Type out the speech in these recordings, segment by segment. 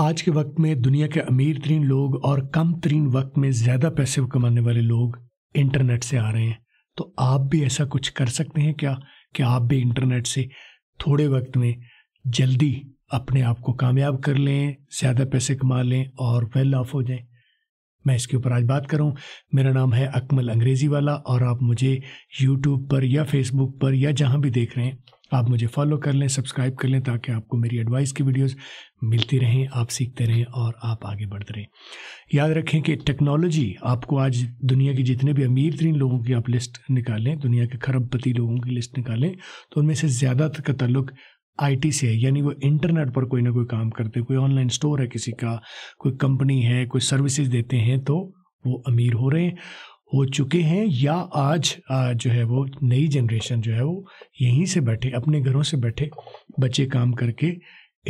आज के वक्त में दुनिया के अमीर तरीन लोग और कम तरीन वक्त में ज़्यादा पैसे कमाने वाले लोग इंटरनेट से आ रहे हैं तो आप भी ऐसा कुछ कर सकते हैं क्या कि आप भी इंटरनेट से थोड़े वक्त में जल्दी अपने आप को कामयाब कर लें ज़्यादा पैसे कमा लें और वेल ऑफ हो जाएं मैं इसके ऊपर आज बात करूं मेरा नाम है अकमल अंग्रेज़ी वाला और आप मुझे यूट्यूब पर या फेसबुक पर या जहां भी देख रहे हैं आप मुझे फॉलो कर लें सब्सक्राइब कर लें ताकि आपको मेरी एडवाइस की वीडियोस मिलती रहें आप सीखते रहें और आप आगे बढ़ते रहें याद रखें कि टेक्नोलॉजी आपको आज दुनिया के जितने भी अमीर तरीन लोगों की आप लिस्ट निकालें दुनिया के खरबपति लोगों की लिस्ट निकालें तो उनमें से ज़्यादातर का तल्लुक आईटी से है यानी वो इंटरनेट पर कोई ना कोई काम करते कोई ऑनलाइन स्टोर है किसी का कोई कंपनी है कोई सर्विसेज देते हैं तो वो अमीर हो रहे हैं हो चुके हैं या आज जो है वो नई जनरेशन जो है वो यहीं से बैठे अपने घरों से बैठे बच्चे काम करके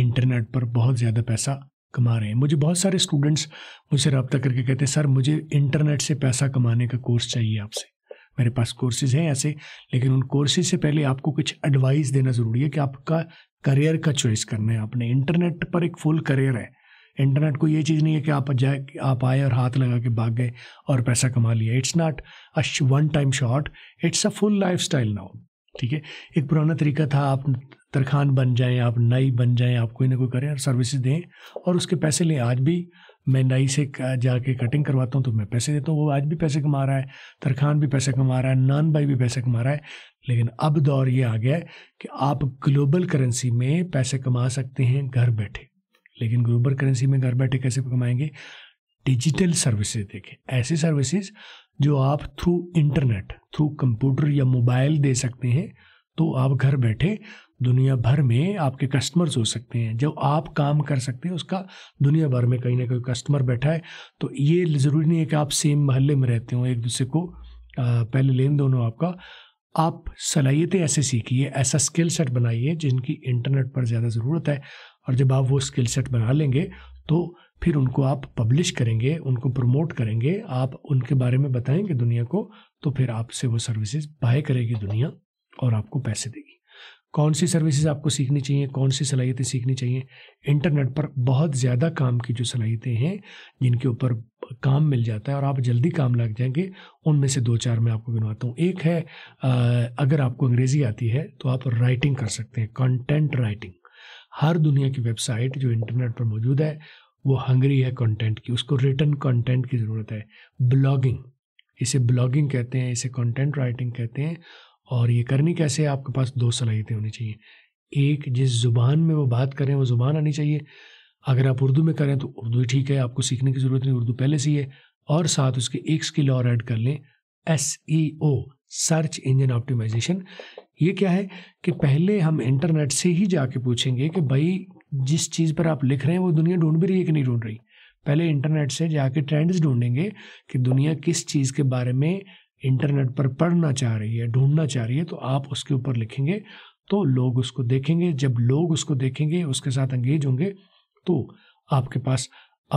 इंटरनेट पर बहुत ज़्यादा पैसा कमा रहे हैं मुझे बहुत सारे स्टूडेंट्स मुझसे रबता करके कहते हैं सर मुझे इंटरनेट से पैसा कमाने का कोर्स चाहिए आपसे मेरे पास कोर्सेज हैं ऐसे लेकिन उन कोर्सेज से पहले आपको कुछ एडवाइस देना ज़रूरी है कि आपका करियर का चॉइस करना है आपने इंटरनेट पर एक फुल करियर है इंटरनेट को ये चीज़ नहीं है कि आप जाए आप आए और हाथ लगा के भाग गए और पैसा कमा लिया it's not a one time shot it's a full lifestyle now ठीक है एक पुराना तरीका था आप तरखान बन जाएं आप नई बन जाएं आप कोई ना कोई करें और सर्विसेज दें और उसके पैसे लें आज भी मैं नई से जाके कटिंग करवाता हूँ तो मैं पैसे देता हूँ वो आज भी पैसे कमा रहा है तरखान भी पैसे कमा रहा है नान भाई भी पैसे कमा रहा है लेकिन अब दौर ये आ गया है कि आप ग्लोबल करेंसी में पैसे कमा सकते हैं घर बैठे लेकिन ग्लोबल करेंसी में घर बैठे कैसे कमाएंगे डिजिटल सर्विसेज देखें ऐसी सर्विसेज जो आप थ्रू इंटरनेट थ्रू कंप्यूटर या मोबाइल दे सकते हैं तो आप घर बैठे दुनिया भर में आपके कस्टमर्स हो सकते हैं जब आप काम कर सकते हैं उसका दुनिया भर में कहीं ना कहीं कस्टमर बैठा है तो ये ज़रूरी नहीं है कि आप सेम महल्ले में रहते हो एक दूसरे को पहले लेन देन हो आपका आप सलाहियतें ऐसे सीखिए ऐसा स्किल सेट बनाइए जिनकी इंटरनेट पर ज़्यादा ज़रूरत है और जब आप वो स्किल सेट बना लेंगे तो फिर उनको आप पब्लिश करेंगे उनको प्रमोट करेंगे आप उनके बारे में बताएंगे दुनिया को तो फिर आपसे वो सर्विसेज बाय करेगी दुनिया और आपको पैसे देगी कौन सी सर्विसेज आपको सीखनी चाहिए कौन सी सलाहियतें सीखनी चाहिए इंटरनेट पर बहुत ज़्यादा काम की जो सलाहियतें हैं जिनके ऊपर काम मिल जाता है और आप जल्दी काम लग जाएंगे उनमें से दो चार मैं आपको गिनवाता हूँ एक है अगर आपको अंग्रेज़ी आती है तो आप राइटिंग कर सकते हैं कंटेंट राइटिंग हर दुनिया की वेबसाइट जो इंटरनेट पर मौजूद है वो हंगरी है कंटेंट की उसको रिटर्न कंटेंट की ज़रूरत है ब्लॉगिंग इसे ब्लॉगिंग कहते हैं इसे कंटेंट राइटिंग कहते हैं और ये करनी कैसे आपके पास दो सलाहियतें होनी चाहिए एक जिस ज़ुबान में वो बात करें वो ज़ुबान आनी चाहिए अगर आप उर्दू में करें तो उर्दू ही ठीक है आपको सीखने की ज़रूरत नहीं उर्दू पहले से ही है और साथ उसके एक स्किल और ऐड कर लें S E O search engine optimisation ये क्या है कि पहले हम इंटरनेट से ही जाके पूछेंगे कि भाई जिस चीज़ पर आप लिख रहे हैं वो दुनिया ढूंढ भी रही है कि नहीं ढूंढ रही पहले इंटरनेट से जाके ट्रेंड्स ढूंढेंगे कि दुनिया किस चीज़ के बारे में इंटरनेट पर पढ़ना चाह रही है ढूंढना चाह रही है तो आप उसके ऊपर लिखेंगे तो लोग उसको देखेंगे जब लोग उसको देखेंगे उसके साथ एंगेज होंगे तो आपके पास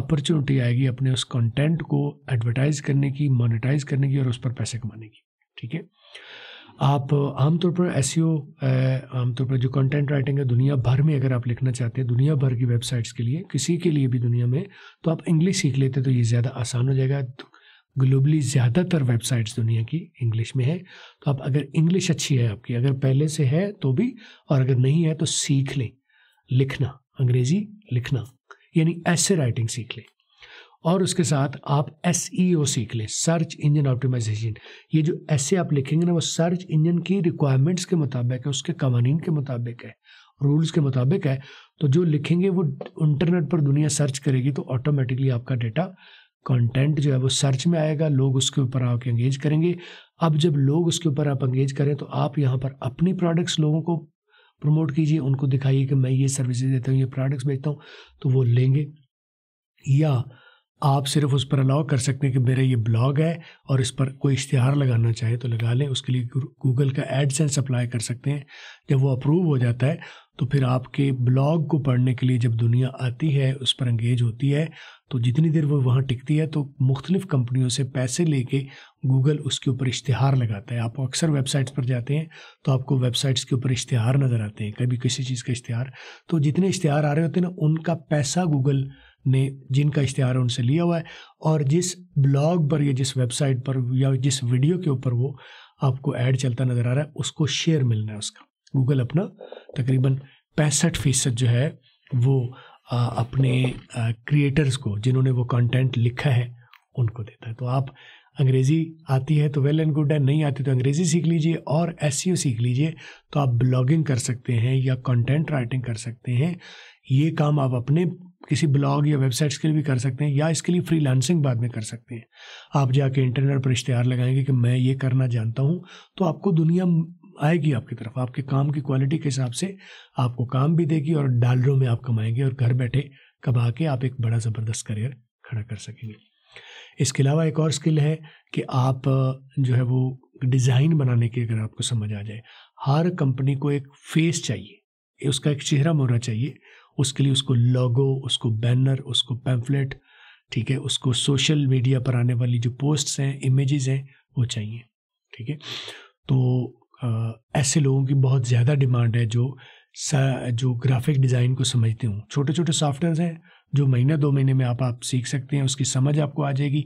अपॉर्चुनिटी आएगी अपने उस कंटेंट को एडवर्टाइज करने की मोनेटाइज करने की और उस पर पैसे कमाने की ठीक है आप आमतौर पर एस e आमतौर पर जो कंटेंट राइटिंग है दुनिया भर में अगर आप लिखना चाहते हैं दुनिया भर की वेबसाइट्स के लिए किसी के लिए भी दुनिया में तो आप इंग्लिश सीख लेते तो ये ज़्यादा आसान हो जाएगा ग्लोबली ज़्यादातर वेबसाइट्स दुनिया की इंग्लिश में है तो आप अगर इंग्लिश अच्छी है आपकी अगर पहले से है तो भी और अगर नहीं है तो सीख लें लिखना अंग्रेज़ी लिखना यानी ऐसे राइटिंग सीख लें और उसके साथ आप एस ई ओ सीख लें सर्च इंजन ऑप्टिमाइजेशन ये जो ऐसे आप लिखेंगे ना वो सर्च इंजन की रिक्वायरमेंट्स के मुताबिक है उसके कवानीन के मुताबिक है रूल्स के मुताबिक है तो जो लिखेंगे वो इंटरनेट पर दुनिया सर्च करेगी तो ऑटोमेटिकली आपका डेटा कंटेंट जो है वो सर्च में आएगा लोग उसके ऊपर आके एंगेज करेंगे अब जब लोग उसके ऊपर आप एंगेज करें तो आप यहाँ पर अपनी प्रोडक्ट्स लोगों को प्रमोट कीजिए उनको दिखाइए कि मैं ये सर्विसेज देता हूँ ये प्रोडक्ट्स बेचता हूँ तो वो लेंगे या आप सिर्फ उस पर अलाउ कर सकते हैं कि मेरा ये ब्लॉग है और इस पर कोई इश्तहार लगाना चाहे तो लगा लें उसके लिए गूगल का एडसेंस अप्लाई कर सकते हैं जब वो अप्रूव हो जाता है तो फिर आपके ब्लॉग को पढ़ने के लिए जब दुनिया आती है उस पर एंगेज होती है तो जितनी देर वो वहाँ टिकती है तो मुख्तलिफ कंपनियों से पैसे लेके गूगल उसके ऊपर इश्तहार लगाता है आप अक्सर वेबसाइट्स पर जाते हैं तो आपको वेबसाइट्स के ऊपर इश्तहार नज़र आते हैं कभी किसी चीज़ का इश्तहार तो जितने इश्तहार आ रहे होते हैं ना उनका पैसा गूगल ने जिनका इश्तहार उनसे लिया हुआ है और जिस ब्लॉग पर या जिस वेबसाइट पर या जिस वीडियो के ऊपर वो आपको ऐड चलता नज़र आ रहा है उसको शेयर मिलना है उसका गूगल अपना तकरीबन पैंसठ फीसद जो है वो अपने क्रिएटर्स को जिन्होंने वो कंटेंट लिखा है उनको देता है तो आप अंग्रेज़ी आती है तो वेल एंड गुड है नहीं आती तो अंग्रेज़ी सीख लीजिए और एस e सीख लीजिए तो आप ब्लॉगिंग कर सकते हैं या कंटेंट राइटिंग कर सकते हैं ये काम आप अपने किसी ब्लॉग या वेबसाइट्स के लिए भी कर सकते हैं या इसके लिए फ्री लांसिंग बाद में कर सकते हैं आप जाके इंटरनेट पर इश्तेहार लगाएंगे कि मैं ये करना जानता हूँ तो आपको दुनिया आएगी आपकी तरफ आपके काम की क्वालिटी के हिसाब से आपको काम भी देगी और डॉलरों में आप कमाएंगे और घर बैठे कमा के आप एक बड़ा ज़बरदस्त करियर खड़ा कर सकेंगे इसके अलावा एक और स्किल है कि आप जो है वो डिज़ाइन बनाने की अगर आपको समझ आ जाए हर कंपनी को एक फेस चाहिए उसका एक चेहरा मोहरा चाहिए उसके लिए उसको लोगो उसको बैनर उसको पैम्फलेट ठीक है उसको सोशल मीडिया पर आने वाली जो पोस्ट्स हैं इमेजेस हैं वो चाहिए ठीक है तो ऐसे लोगों की बहुत ज़्यादा डिमांड है जो जो ग्राफिक डिज़ाइन को समझते हों छोटे छोटे सॉफ्टवेयर हैं जो महीना दो महीने में आप आप सीख सकते हैं उसकी समझ आपको आ जाएगी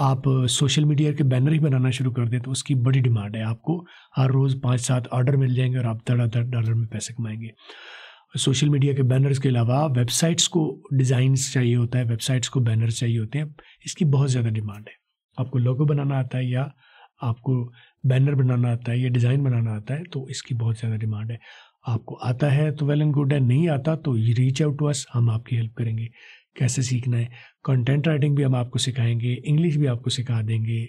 आप सोशल मीडिया के बैनर ही बनाना शुरू कर दें तो उसकी बड़ी डिमांड है आपको हर रोज़ पाँच सात ऑर्डर मिल जाएंगे और आप दड़ डॉलर में पैसे कमाएंगे सोशल मीडिया के बैनर्स के अलावा वेबसाइट्स को डिज़ाइंस चाहिए होता है वेबसाइट्स को बैनर्स चाहिए होते हैं इसकी बहुत ज़्यादा डिमांड है आपको लोगो बनाना आता है या आपको बैनर बनाना आता है या डिज़ाइन बनाना आता है तो इसकी बहुत ज़्यादा डिमांड है आपको आता है तो वेल एंड गुड है नहीं आता तो रीच आउट टू अस हम आपकी हेल्प करेंगे कैसे सीखना है कंटेंट राइटिंग भी हम आपको सिखाएंगे इंग्लिश भी आपको सिखा देंगे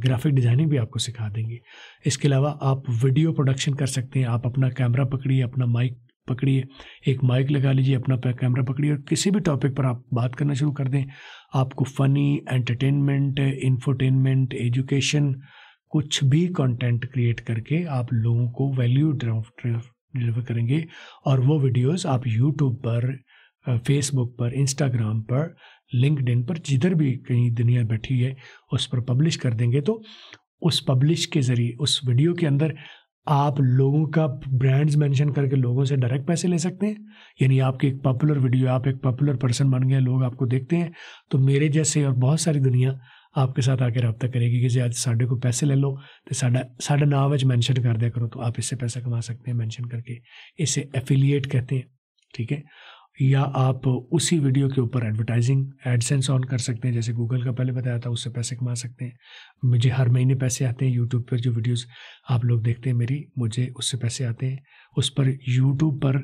ग्राफिक डिज़ाइनिंग भी आपको सिखा देंगे इसके अलावा आप वीडियो प्रोडक्शन कर सकते हैं आप अपना कैमरा पकड़िए अपना माइक पकड़िए एक माइक लगा लीजिए अपना कैमरा पकड़िए और किसी भी टॉपिक पर आप बात करना शुरू कर दें आपको फ़नी एंटरटेनमेंट इन्फोटेनमेंट एजुकेशन कुछ भी कंटेंट क्रिएट करके आप लोगों को वैल्यू डिलीवर करेंगे और वो वीडियोस आप यूट्यूब पर फेसबुक पर इंस्टाग्राम पर लिंकड पर जिधर भी कहीं दुनिया बैठी है उस पर पब्लिश कर देंगे तो उस पब्लिश के ज़रिए उस वीडियो के अंदर आप लोगों का ब्रांड्स मेंशन करके लोगों से डायरेक्ट पैसे ले सकते हैं यानी आपकी एक पॉपुलर वीडियो आप एक पॉपुलर पर्सन बन गए लोग आपको देखते हैं तो मेरे जैसे और बहुत सारी दुनिया आपके साथ आके रब्ता करेगी कि आज साढ़े को पैसे ले लो तो साढ़ा साढ़ा नाव मैंशन कर दिया करो तो आप इससे पैसा कमा सकते हैं मैंशन करके इसे एफिलिएट कहते हैं ठीक है या आप उसी वीडियो के ऊपर एडवर्टाइजिंग एडसेंस ऑन कर सकते हैं जैसे गूगल का पहले बताया था उससे पैसे कमा सकते हैं मुझे हर महीने पैसे आते हैं यूट्यूब पर जो वीडियोस आप लोग देखते हैं मेरी मुझे उससे पैसे आते हैं उस पर यूट्यूब पर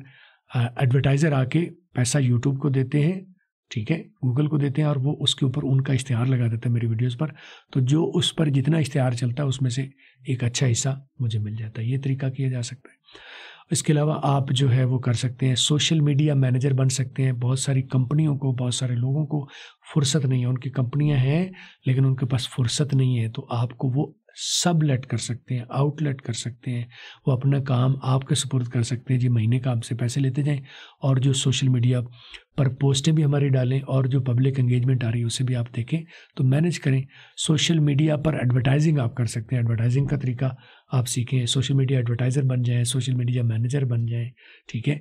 एडवर्टाइज़र आके पैसा यूट्यूब को देते हैं ठीक है गूगल को देते हैं और वो उसके ऊपर उनका इश्तहार लगा देते हैं मेरी वीडियोज़ पर तो जो उस पर जितना इश्तहार चलता है उसमें से एक अच्छा हिस्सा मुझे मिल जाता है ये तरीका किया जा सकता है इसके अलावा आप जो है वो कर सकते हैं सोशल मीडिया मैनेजर बन सकते हैं बहुत सारी कंपनियों को बहुत सारे लोगों को फुर्सत नहीं है उनकी कंपनियां हैं लेकिन उनके पास फुर्सत नहीं है तो आपको वो सबलेट कर सकते हैं आउटलेट कर सकते हैं वो अपना काम आपके सपोर्ट कर सकते हैं जी महीने का आपसे पैसे लेते जाएं और जो सोशल मीडिया पर पोस्टें भी हमारी डालें और जो पब्लिक एंगेजमेंट आ रही है उसे भी आप देखें तो मैनेज करें सोशल मीडिया पर एडवर्टाइजिंग आप कर सकते हैं एडवर्टाइजिंग का तरीका आप सीखें सोशल मीडिया एडवर्टाइज़र बन जाएँ सोशल मीडिया मैनेजर बन जाएँ ठीक है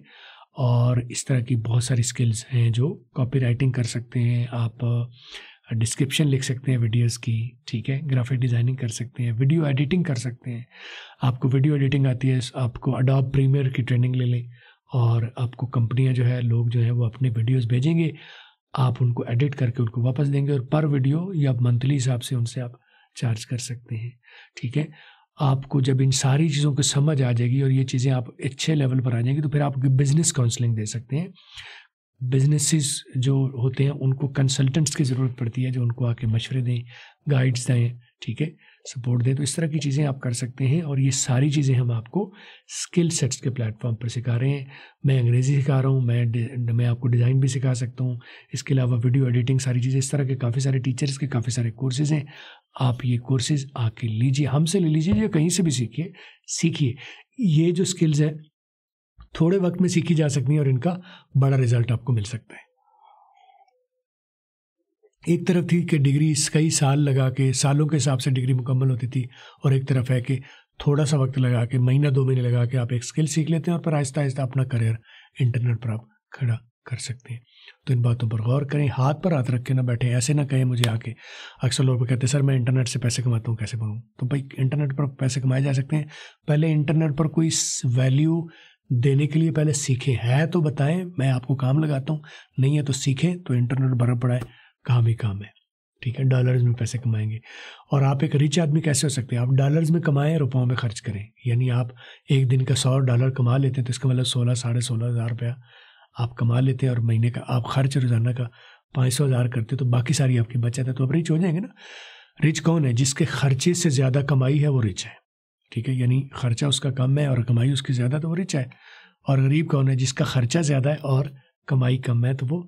और इस तरह की बहुत सारी स्किल्स हैं जो कॉपी राइटिंग कर सकते हैं आप डिस्क्रिप्शन लिख सकते हैं वीडियोस की ठीक है ग्राफिक डिज़ाइनिंग कर सकते हैं वीडियो एडिटिंग कर सकते हैं आपको वीडियो एडिटिंग आती है आपको अडॉप प्रीमियर की ट्रेनिंग ले लें और आपको कंपनियां जो है लोग जो है वो अपने वीडियोस भेजेंगे आप उनको एडिट करके उनको वापस देंगे और पर वीडियो या मंथली हिसाब से उनसे आप चार्ज कर सकते हैं ठीक है आपको जब इन सारी चीज़ों को समझ आ जाएगी और ये चीज़ें आप अच्छे लेवल पर आ जाएंगी तो फिर आप बिज़नेस काउंसलिंग दे सकते हैं बिजनेसेस जो होते हैं उनको कंसल्टेंट्स की ज़रूरत पड़ती है जो उनको आके मशवरे दें गाइड्स दें ठीक है सपोर्ट दें तो इस तरह की चीज़ें आप कर सकते हैं और ये सारी चीज़ें हम आपको स्किल सेट्स के प्लेटफॉर्म पर सिखा रहे हैं मैं अंग्रेज़ी सिखा रहा हूँ मैं मैं आपको डिज़ाइन भी सिखा सकता हूँ इसके अलावा वीडियो एडिटिंग सारी चीज़ें इस तरह के काफ़ी सारे टीचर्स के काफ़ी सारे कोर्सेज़ हैं आप ये कोर्सेज़ आके लीजिए हमसे ले लीजिए या कहीं से भी सीखिए सीखिए ये जो स्किल्स है थोड़े वक्त में सीखी जा सकती हैं और इनका बड़ा रिजल्ट आपको मिल सकता है एक तरफ थी कि डिग्री कई साल लगा के सालों के हिसाब से डिग्री मुकम्मल होती थी और एक तरफ है कि थोड़ा सा वक्त लगा के महीना दो महीने लगा के आप एक स्किल सीख लेते हैं और फिर आहिस्ता आहिस्ता अपना करियर इंटरनेट पर आप खड़ा कर सकते हैं तो इन बातों पर गौर करें हाथ पर हाथ रख के ना बैठे ऐसे ना कहें मुझे आके अक्सर लोग कहते हैं सर मैं इंटरनेट से पैसे कमाता हूँ कैसे कमाऊँ तो भाई इंटरनेट पर पैसे कमाए जा सकते हैं पहले इंटरनेट पर कोई वैल्यू देने के लिए पहले सीखे है तो बताएं मैं आपको काम लगाता हूँ नहीं है तो सीखें तो इंटरनेट भरा पड़ा है काम ही काम है ठीक है डॉलर्स में पैसे कमाएंगे और आप एक रिच आदमी कैसे हो सकते हैं आप डॉलर्स में कमाएं रुपयों में खर्च करें यानी आप एक दिन का सौ डॉलर कमा लेते हैं तो इसका मतलब सोलह साढ़े सोलह हज़ार रुपया आप कमा लेते हैं और महीने का आप खर्च रोज़ाना का पाँच सौ हज़ार करते तो बाकी सारी आपकी बचत है तो आप रिच हो जाएंगे ना रिच कौन है जिसके खर्चे से ज़्यादा कमाई है वो रिच है ठीक है यानी खर्चा उसका कम है और कमाई उसकी ज़्यादा तो वो रिच है और गरीब कौन है जिसका खर्चा ज़्यादा है और कमाई कम है तो वो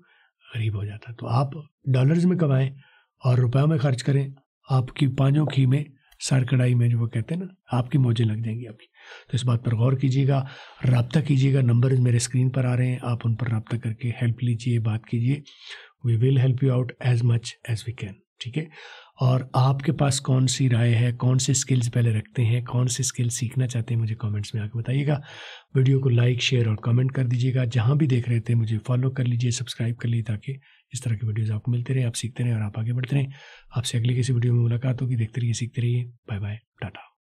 गरीब हो जाता है तो आप डॉलर्स में कमाएं और रुपयों में खर्च करें आपकी पाँचों खी में सर कढ़ाई में जो वो कहते हैं ना आपकी मौजें लग जाएंगी आपकी तो इस बात पर गौर कीजिएगा रबता कीजिएगा नंबर मेरे स्क्रीन पर आ रहे हैं आप उन पर रबता करके हेल्प लीजिए बात कीजिए we will help you out as much as we can ठीक है और आपके पास कौन सी राय है कौन से स्किल्स पहले रखते हैं कौन से स्किल सीखना चाहते हैं मुझे कमेंट्स में आके बताइएगा वीडियो को लाइक शेयर और कमेंट कर दीजिएगा जहाँ भी देख रहे थे मुझे फॉलो कर लीजिए सब्सक्राइब कर लीजिए ताकि इस तरह की वीडियोज़ आपको मिलते रहें आप सीखते रहें और आप आगे बढ़ते रहें आपसे अगली किसी वीडियो में मुलाकात होगी देखते रहिए सीखते रहिए बाय बाय टाटा